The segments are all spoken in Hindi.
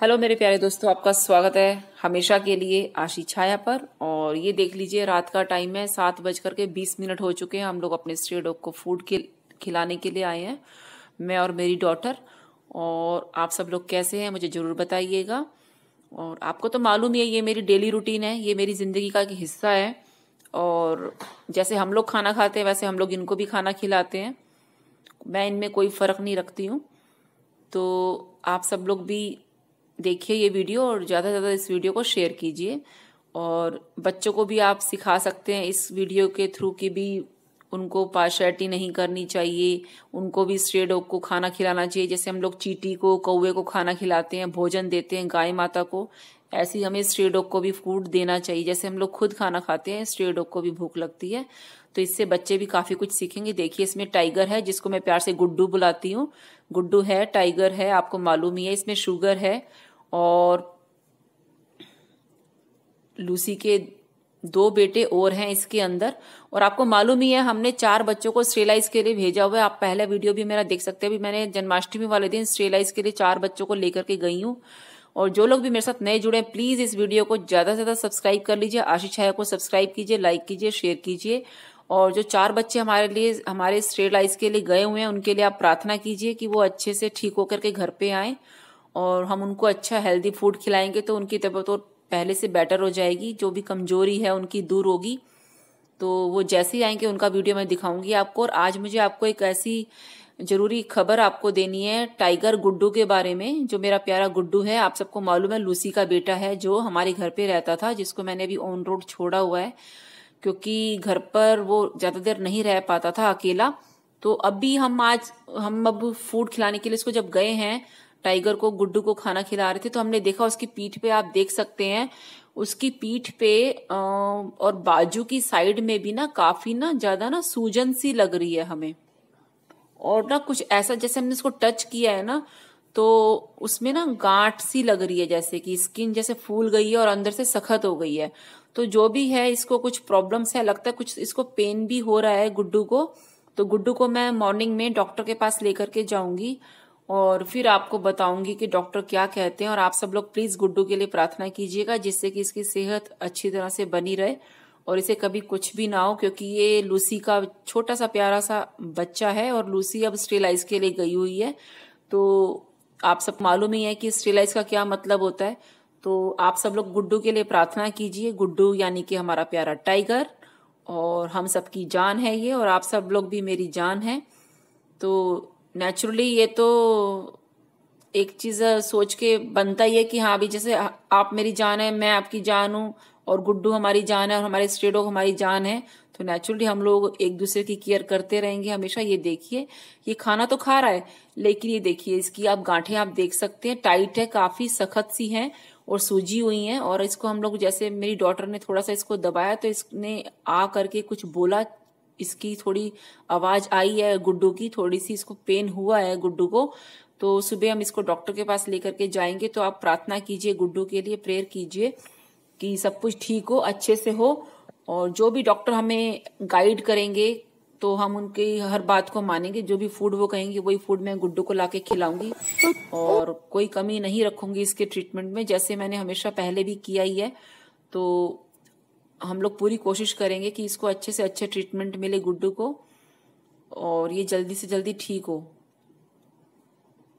हेलो मेरे प्यारे दोस्तों आपका स्वागत है हमेशा के लिए आशी छाया पर और ये देख लीजिए रात का टाइम है सात बज करके बीस मिनट हो चुके हैं हम लोग अपने स्ट्रे डॉग को फूड के खिलाने के लिए आए हैं मैं और मेरी डॉटर और आप सब लोग कैसे हैं मुझे ज़रूर बताइएगा और आपको तो मालूम ही है ये मेरी डेली रूटीन है ये मेरी ज़िंदगी का एक हिस्सा है और जैसे हम लोग खाना खाते हैं वैसे हम लोग इनको भी खाना खिलाते हैं मैं इनमें कोई फ़र्क नहीं रखती हूँ तो आप सब लोग भी देखिए ये वीडियो और ज़्यादा से ज़्यादा इस वीडियो को शेयर कीजिए और बच्चों को भी आप सिखा सकते हैं इस वीडियो के थ्रू कि भी उनको पार्शलिटी नहीं करनी चाहिए उनको भी स्ट्रेडोग को खाना खिलाना चाहिए जैसे हम लोग चीटी को कौए को खाना खिलाते हैं भोजन देते हैं गाय माता को ऐसे हमें स्ट्रे को भी फूड देना चाहिए जैसे हम लोग खुद खाना खाते हैं स्ट्रेडोग को भी भूख लगती है तो इससे बच्चे भी काफ़ी कुछ सीखेंगे देखिए इसमें टाइगर है जिसको मैं प्यार से गुड्डू बुलाती हूँ गुड्डू है टाइगर है आपको मालूम ही है इसमें शुगर है और लूसी के दो बेटे और हैं इसके अंदर और आपको मालूम ही है हमने चार बच्चों को स्ट्रेलाइज के लिए भेजा हुआ है आप पहला वीडियो भी मेरा देख सकते हैं अभी मैंने जन्माष्टमी वाले दिन स्ट्रेलाइज के लिए चार बच्चों को लेकर के गई हूँ और जो लोग भी मेरे साथ नए जुड़े हैं प्लीज इस वीडियो को ज्यादा से ज्यादा सब्सक्राइब कर लीजिए आशीष छाया को सब्सक्राइब कीजिए लाइक कीजिए शेयर कीजिए और जो चार बच्चे हमारे लिए हमारे स्ट्रेलाइज के लिए गए हुए हैं उनके लिए आप प्रार्थना कीजिए कि वो अच्छे से ठीक होकर के घर पे आए और हम उनको अच्छा हेल्दी फूड खिलाएंगे तो उनकी तबीयत और तो पहले से बेटर हो जाएगी जो भी कमजोरी है उनकी दूर होगी तो वो जैसे ही आएंगे उनका वीडियो मैं दिखाऊंगी आपको और आज मुझे आपको एक ऐसी जरूरी खबर आपको देनी है टाइगर गुड्डू के बारे में जो मेरा प्यारा गुड्डू है आप सबको मालूम है लूसी का बेटा है जो हमारे घर पे रहता था जिसको मैंने अभी ऑन रोड छोड़ा हुआ है क्योंकि घर पर वो ज़्यादा देर नहीं रह पाता था अकेला तो अभी हम आज हम अब फूड खिलाने के लिए इसको जब गए हैं टाइगर को गुड्डू को खाना खिला रहे थे तो हमने देखा उसकी पीठ पे आप देख सकते हैं उसकी पीठ पे और बाजू की साइड में भी ना काफी ना ज्यादा ना सूजन सी लग रही है हमें और ना कुछ ऐसा जैसे हमने इसको टच किया है ना तो उसमें ना गांठ सी लग रही है जैसे कि स्किन जैसे फूल गई है और अंदर से सख्त हो गई है तो जो भी है इसको कुछ प्रॉब्लम्स है लगता है कुछ इसको पेन भी हो रहा है गुड्डू को तो गुड्डू को मैं मॉर्निंग में डॉक्टर के पास लेकर के जाऊंगी और फिर आपको बताऊंगी कि डॉक्टर क्या कहते हैं और आप सब लोग प्लीज गुड्डू के लिए प्रार्थना कीजिएगा जिससे कि इसकी सेहत अच्छी तरह से बनी रहे और इसे कभी कुछ भी ना हो क्योंकि ये लूसी का छोटा सा प्यारा सा बच्चा है और लूसी अब स्टेलाइज के लिए गई हुई है तो आप सब मालूम ही है कि स्टेलाइज का क्या मतलब होता है तो आप सब लोग गुड्डू के लिए प्रार्थना कीजिए गुड्डू यानी कि हमारा प्यारा टाइगर और हम सबकी जान है ये और आप सब लोग भी मेरी जान है तो नेचुरली ये तो एक चीज सोच के बनता ही है कि हाँ अभी जैसे आप मेरी जान है मैं आपकी जान हूँ और गुड्डू हमारी जान है और हमारे स्टेडो हमारी जान है तो नेचुरली हम लोग एक दूसरे की केयर करते रहेंगे हमेशा ये देखिए ये खाना तो खा रहा है लेकिन ये देखिए इसकी आप गांठे आप देख सकते हैं टाइट है काफी सख्त सी है और सूजी हुई हैं और इसको हम लोग जैसे मेरी डॉटर ने थोड़ा सा इसको दबाया तो इसने आ करके कुछ बोला इसकी थोड़ी आवाज़ आई है गुड्डू की थोड़ी सी इसको पेन हुआ है गुड्डू को तो सुबह हम इसको डॉक्टर के पास लेकर के जाएंगे तो आप प्रार्थना कीजिए गुड्डू के लिए प्रेयर कीजिए कि सब कुछ ठीक हो अच्छे से हो और जो भी डॉक्टर हमें गाइड करेंगे तो हम उनकी हर बात को मानेंगे जो भी फूड वो कहेंगे वही फूड मैं गुड्डू को लाके खिलाऊंगी और कोई कमी नहीं रखूंगी इसके ट्रीटमेंट में जैसे मैंने हमेशा पहले भी किया ही है तो हम लोग पूरी कोशिश करेंगे कि इसको अच्छे से अच्छे ट्रीटमेंट मिले गुड्डू को और ये जल्दी से जल्दी ठीक हो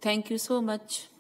थैंक यू सो मच